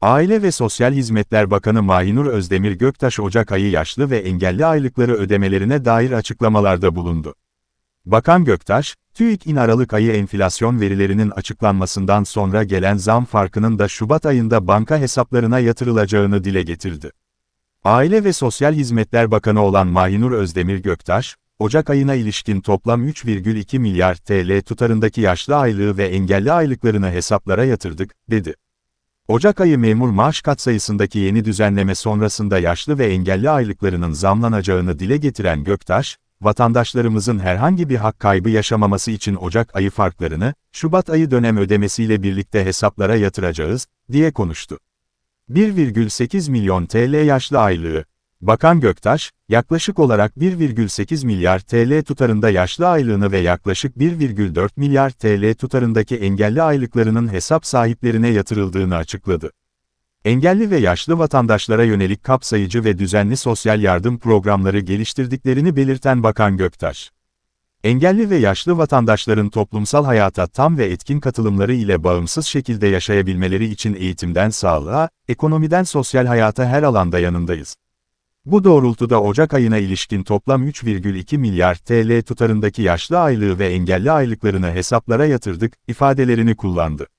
Aile ve Sosyal Hizmetler Bakanı Mahinur Özdemir Göktaş Ocak ayı yaşlı ve engelli aylıkları ödemelerine dair açıklamalarda bulundu. Bakan Göktaş, TÜİK'in Aralık ayı enflasyon verilerinin açıklanmasından sonra gelen zam farkının da Şubat ayında banka hesaplarına yatırılacağını dile getirdi. Aile ve Sosyal Hizmetler Bakanı olan Mahinur Özdemir Göktaş, Ocak ayına ilişkin toplam 3,2 milyar TL tutarındaki yaşlı aylığı ve engelli aylıklarını hesaplara yatırdık, dedi. Ocak ayı memur maaş katsayısındaki yeni düzenleme sonrasında yaşlı ve engelli aylıklarının zamlanacağını dile getiren Göktaş, vatandaşlarımızın herhangi bir hak kaybı yaşamaması için Ocak ayı farklarını, Şubat ayı dönem ödemesiyle birlikte hesaplara yatıracağız, diye konuştu. 1,8 milyon TL yaşlı aylığı, Bakan Göktaş, yaklaşık olarak 1,8 milyar TL tutarında yaşlı aylığını ve yaklaşık 1,4 milyar TL tutarındaki engelli aylıklarının hesap sahiplerine yatırıldığını açıkladı. Engelli ve yaşlı vatandaşlara yönelik kapsayıcı ve düzenli sosyal yardım programları geliştirdiklerini belirten Bakan Göktaş, Engelli ve yaşlı vatandaşların toplumsal hayata tam ve etkin katılımları ile bağımsız şekilde yaşayabilmeleri için eğitimden sağlığa, ekonomiden sosyal hayata her alanda yanındayız. Bu doğrultuda Ocak ayına ilişkin toplam 3,2 milyar TL tutarındaki yaşlı aylığı ve engelli aylıklarını hesaplara yatırdık ifadelerini kullandı.